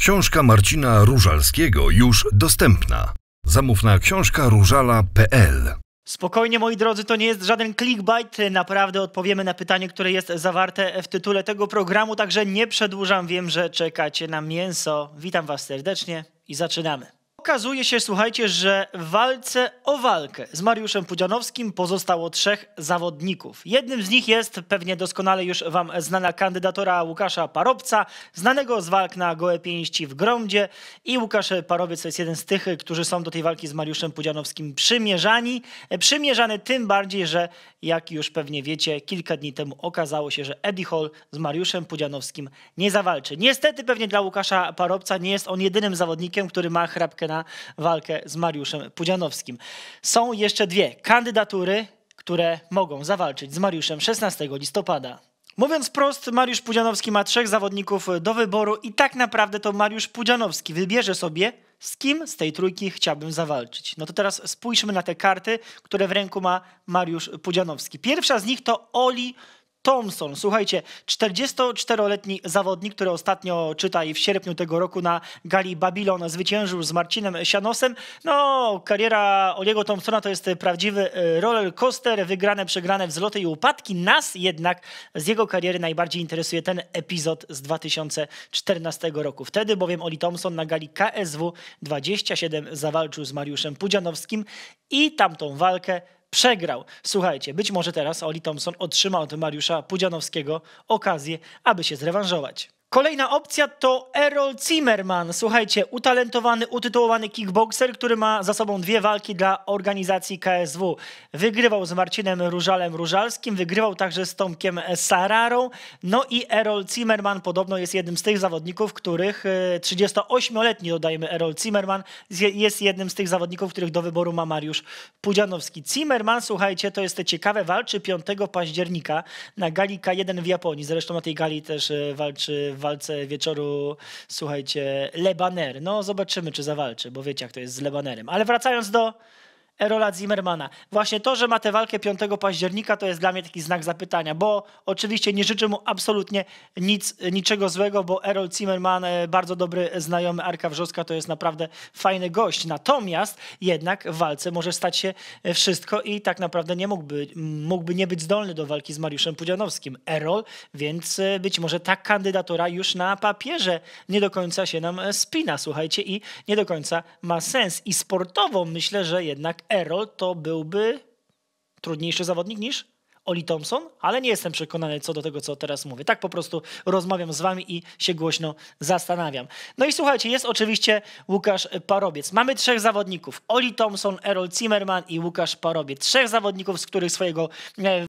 Książka Marcina Różalskiego już dostępna. Zamów na książkaróżala.pl Spokojnie, moi drodzy, to nie jest żaden clickbait. Naprawdę odpowiemy na pytanie, które jest zawarte w tytule tego programu, także nie przedłużam. Wiem, że czekacie na mięso. Witam Was serdecznie i zaczynamy. Okazuje się, słuchajcie, że w walce o walkę z Mariuszem Pudzianowskim pozostało trzech zawodników. Jednym z nich jest pewnie doskonale już wam znana kandydatora Łukasza Parobca, znanego z walk na gołe pięści w Gromdzie. I Łukasz Parowiec jest jeden z tych, którzy są do tej walki z Mariuszem Pudzianowskim przymierzani. Przymierzany tym bardziej, że jak już pewnie wiecie, kilka dni temu okazało się, że Eddie Hall z Mariuszem Pudzianowskim nie zawalczy. Niestety pewnie dla Łukasza Parobca nie jest on jedynym zawodnikiem, który ma chrapkę na walkę z Mariuszem Pudzianowskim. Są jeszcze dwie kandydatury, które mogą zawalczyć z Mariuszem 16 listopada. Mówiąc prost, Mariusz Pudzianowski ma trzech zawodników do wyboru i tak naprawdę to Mariusz Pudzianowski wybierze sobie, z kim z tej trójki chciałbym zawalczyć. No to teraz spójrzmy na te karty, które w ręku ma Mariusz Pudzianowski. Pierwsza z nich to Oli Thompson. Słuchajcie, 44-letni zawodnik, który ostatnio czytaj w sierpniu tego roku na gali Babylon zwyciężył z Marcinem Sianosem. No, kariera Oliego Thompsona to jest prawdziwy y, roller coaster, wygrane, przegrane, wzloty i upadki. Nas jednak z jego kariery najbardziej interesuje ten epizod z 2014 roku. Wtedy bowiem Oli Thompson na gali KSW 27 zawalczył z Mariuszem Pudzianowskim i tamtą walkę przegrał. Słuchajcie, być może teraz Oli Thompson otrzyma od Mariusza Pudzianowskiego okazję, aby się zrewanżować. Kolejna opcja to Errol Zimmerman. Słuchajcie, utalentowany, utytułowany kickboxer, który ma za sobą dwie walki dla organizacji KSW. Wygrywał z Marcinem Różalem Różalskim, wygrywał także z Tomkiem Sararą. No i Errol Zimmerman podobno jest jednym z tych zawodników, których 38-letni, e, dodajmy, Errol Zimmerman jest jednym z tych zawodników, których do wyboru ma Mariusz Pudzianowski. Zimmerman, słuchajcie, to jest ciekawe, walczy 5 października na Galika, K1 w Japonii. Zresztą na tej gali też e, walczy walce wieczoru, słuchajcie, Lebaner. No zobaczymy, czy zawalczy, bo wiecie, jak to jest z Lebanerem. Ale wracając do Erola Zimmermana. Właśnie to, że ma tę walkę 5 października, to jest dla mnie taki znak zapytania, bo oczywiście nie życzę mu absolutnie nic, niczego złego, bo Erol Zimmerman, e, bardzo dobry znajomy Arka Wrzoska, to jest naprawdę fajny gość. Natomiast jednak w walce może stać się e, wszystko i tak naprawdę nie mógłby, mógłby nie być zdolny do walki z Mariuszem Pudzianowskim. Erol, więc e, być może ta kandydatura już na papierze nie do końca się nam spina, słuchajcie, i nie do końca ma sens. I sportowo myślę, że jednak Erol to byłby trudniejszy zawodnik niż Oli Thompson, ale nie jestem przekonany co do tego, co teraz mówię. Tak po prostu rozmawiam z wami i się głośno zastanawiam. No i słuchajcie, jest oczywiście Łukasz Parobiec. Mamy trzech zawodników. Oli Thompson, Errol Zimmerman i Łukasz Parobiec. Trzech zawodników, z których swojego e,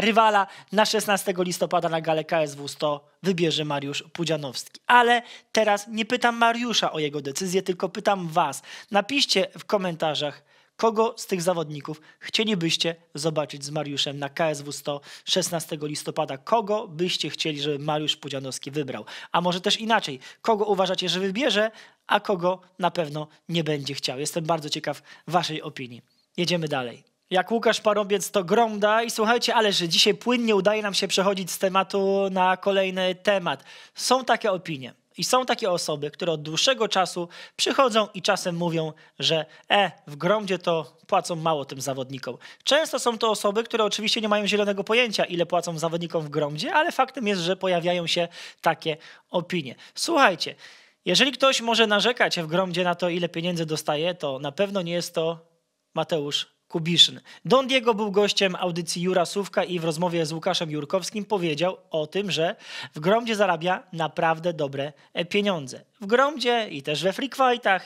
rywala na 16 listopada na gale KSW 100 wybierze Mariusz Pudzianowski. Ale teraz nie pytam Mariusza o jego decyzję, tylko pytam was. Napiszcie w komentarzach, Kogo z tych zawodników chcielibyście zobaczyć z Mariuszem na KSW 100 16 listopada? Kogo byście chcieli, żeby Mariusz Pudzianowski wybrał? A może też inaczej, kogo uważacie, że wybierze, a kogo na pewno nie będzie chciał? Jestem bardzo ciekaw waszej opinii. Jedziemy dalej. Jak Łukasz Parobiec to gromda i słuchajcie, ale że dzisiaj płynnie udaje nam się przechodzić z tematu na kolejny temat. Są takie opinie i są takie osoby, które od dłuższego czasu przychodzą i czasem mówią, że e, w gromdzie to płacą mało tym zawodnikom. Często są to osoby, które oczywiście nie mają zielonego pojęcia, ile płacą zawodnikom w gromdzie, ale faktem jest, że pojawiają się takie opinie. Słuchajcie, jeżeli ktoś może narzekać w gromdzie na to, ile pieniędzy dostaje, to na pewno nie jest to Mateusz Kubiszyn. Don Diego był gościem audycji Jura Sówka i w rozmowie z Łukaszem Jurkowskim powiedział o tym, że w Gromdzie zarabia naprawdę dobre pieniądze w gromdzie i też we free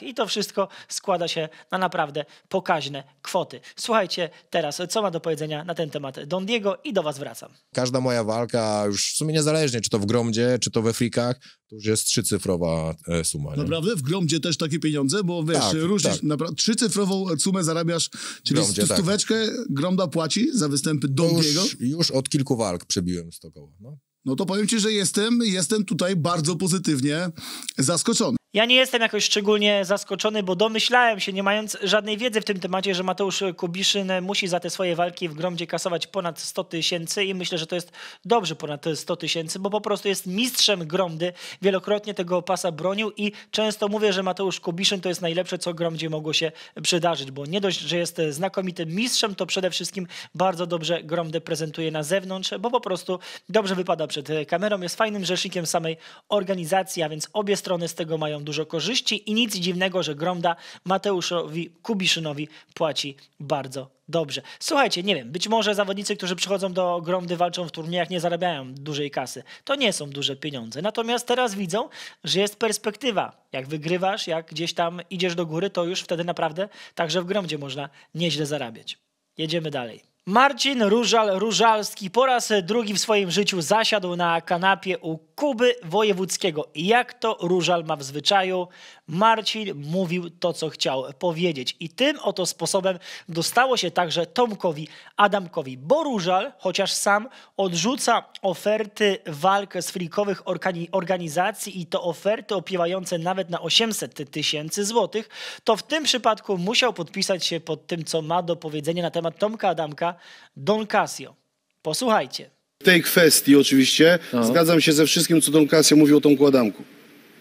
i to wszystko składa się na naprawdę pokaźne kwoty. Słuchajcie teraz, co ma do powiedzenia na ten temat Don Diego i do was wracam. Każda moja walka, już w sumie niezależnie, czy to w gromdzie, czy to we frikach, to już jest trzycyfrowa e, suma. Nie? Naprawdę? W gromdzie też takie pieniądze? Bo wiesz, tak, tak. trzycyfrową sumę zarabiasz, czyli gromdzie, tak. stóweczkę tak. gromda płaci za występy Don już, Diego? Już od kilku walk przebiłem 100 koła. No. No to powiem ci, że jestem, jestem tutaj bardzo pozytywnie zaskoczony. Ja nie jestem jakoś szczególnie zaskoczony, bo domyślałem się, nie mając żadnej wiedzy w tym temacie, że Mateusz Kubiszyn musi za te swoje walki w Gromdzie kasować ponad 100 tysięcy i myślę, że to jest dobrze ponad 100 tysięcy, bo po prostu jest mistrzem Gromdy, wielokrotnie tego pasa bronił i często mówię, że Mateusz Kubiszyn to jest najlepsze, co Gromdzie mogło się przydarzyć, bo nie dość, że jest znakomitym mistrzem, to przede wszystkim bardzo dobrze Gromdę prezentuje na zewnątrz, bo po prostu dobrze wypada przed kamerą, jest fajnym rzecznikiem samej organizacji, a więc obie strony z tego mają dużo korzyści i nic dziwnego, że Gromda Mateuszowi Kubiszynowi płaci bardzo dobrze. Słuchajcie, nie wiem, być może zawodnicy, którzy przychodzą do Gromdy, walczą w turniejach, nie zarabiają dużej kasy. To nie są duże pieniądze. Natomiast teraz widzą, że jest perspektywa. Jak wygrywasz, jak gdzieś tam idziesz do góry, to już wtedy naprawdę także w Gromdzie można nieźle zarabiać. Jedziemy dalej. Marcin Różal Różalski po raz drugi w swoim życiu zasiadł na kanapie u Kuby Wojewódzkiego. Jak to Różal ma w zwyczaju? Marcin mówił to, co chciał powiedzieć. I tym oto sposobem dostało się także Tomkowi Adamkowi. Bo Różal, chociaż sam odrzuca oferty walk z frikowych organizacji i to oferty opiewające nawet na 800 tysięcy złotych, to w tym przypadku musiał podpisać się pod tym, co ma do powiedzenia na temat Tomka Adamka Don Casio. Posłuchajcie. W tej kwestii oczywiście no. zgadzam się ze wszystkim, co Don Casio mówił o tą Adamku.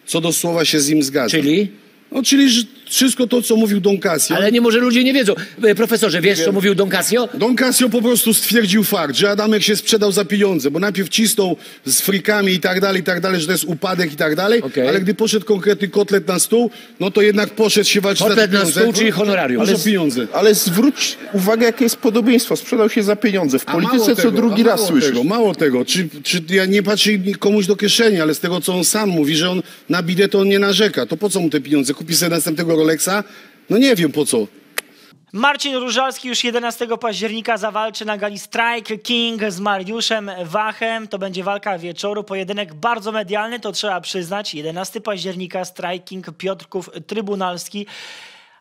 Co do słowa się z nim zgadzam. Czyli? No, czyli wszystko to, co mówił Don Casio. Ale nie może ludzie nie wiedzą. E, profesorze, wiesz, co mówił Don Casio? Don Casio po prostu stwierdził fakt, że Adamek się sprzedał za pieniądze, bo najpierw cisnął z frikami i tak dalej, i tak dalej, że to jest upadek i tak dalej, okay. ale gdy poszedł konkretny kotlet na stół, no to jednak poszedł się walczyć kotlet za pieniądze. Kotlet na stół, czyli honorarium. Ale, pieniądze. ale zwróć uwagę, jakie jest podobieństwo. Sprzedał się za pieniądze. W polityce tego, co drugi raz słyszę. Mało tego, czy, czy ja nie patrzę komuś do kieszeni, ale z tego, co on sam mówi, że on na bidet on nie narzeka, to po co mu te pieniądze? kupi sobie następnego Rolexa? No nie wiem po co. Marcin Różalski już 11 października zawalczy na gali Strike King z Mariuszem Wachem. To będzie walka wieczoru, pojedynek bardzo medialny, to trzeba przyznać. 11 października Strike King Piotrków Trybunalski.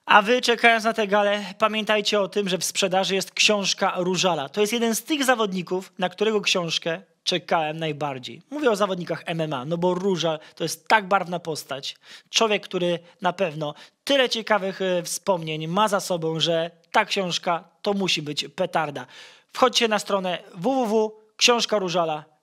A wy, czekając na tę gale pamiętajcie o tym, że w sprzedaży jest książka Różala. To jest jeden z tych zawodników, na którego książkę czekałem najbardziej. Mówię o zawodnikach MMA, no bo Różal to jest tak barwna postać. Człowiek, który na pewno tyle ciekawych e, wspomnień ma za sobą, że ta książka to musi być petarda. Wchodźcie na stronę www.książkaróżala.com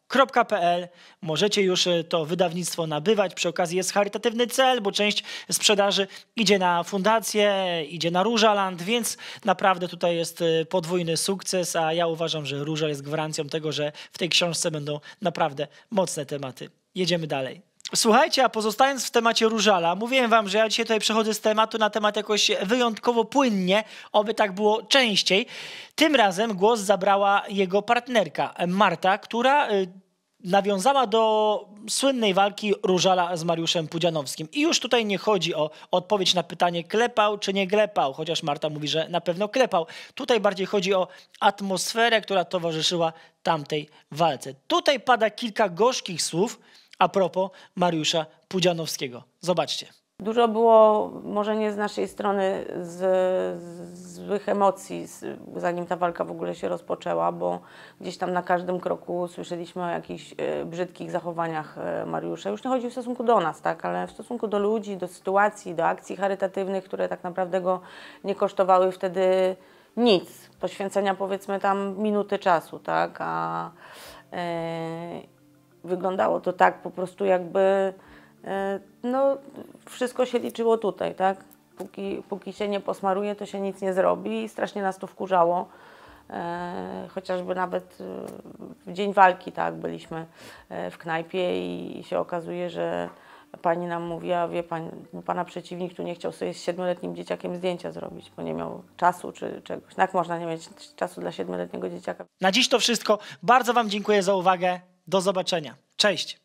.pl. Możecie już y, to wydawnictwo nabywać. Przy okazji jest charytatywny cel, bo część sprzedaży idzie na fundację, idzie na Różaland, więc naprawdę tutaj jest y, podwójny sukces, a ja uważam, że Róża jest gwarancją tego, że w tej książce będą naprawdę mocne tematy. Jedziemy dalej. Słuchajcie, a pozostając w temacie różala, mówiłem wam, że ja dzisiaj tutaj przechodzę z tematu na temat jakoś wyjątkowo płynnie, oby tak było częściej. Tym razem głos zabrała jego partnerka Marta, która y, nawiązała do słynnej walki Różala z Mariuszem Pudzianowskim. I już tutaj nie chodzi o odpowiedź na pytanie klepał czy nie klepał, chociaż Marta mówi, że na pewno klepał. Tutaj bardziej chodzi o atmosferę, która towarzyszyła tamtej walce. Tutaj pada kilka gorzkich słów a propos Mariusza Pudzianowskiego. Zobaczcie. Dużo było, może nie z naszej strony, z, z złych emocji, z, zanim ta walka w ogóle się rozpoczęła, bo gdzieś tam na każdym kroku słyszeliśmy o jakichś e, brzydkich zachowaniach e, Mariusza. Już nie chodzi w stosunku do nas, tak, ale w stosunku do ludzi, do sytuacji, do akcji charytatywnych, które tak naprawdę go nie kosztowały wtedy nic, poświęcenia powiedzmy tam minuty czasu, tak, a e, wyglądało to tak po prostu jakby E, no wszystko się liczyło tutaj, tak? Póki, póki się nie posmaruje, to się nic nie zrobi i strasznie nas to wkurzało. E, chociażby nawet e, w dzień walki, tak, byliśmy e, w knajpie i, się okazuje, że pani nam mówiła, wie pan, pana przeciwnik tu nie chciał sobie z siedmioletnim dzieciakiem zdjęcia zrobić, bo nie miał czasu czy czegoś. Jak można nie mieć czasu dla siedmioletniego dzieciaka? Na dziś to wszystko. Bardzo wam dziękuję za uwagę. Do zobaczenia. Cześć.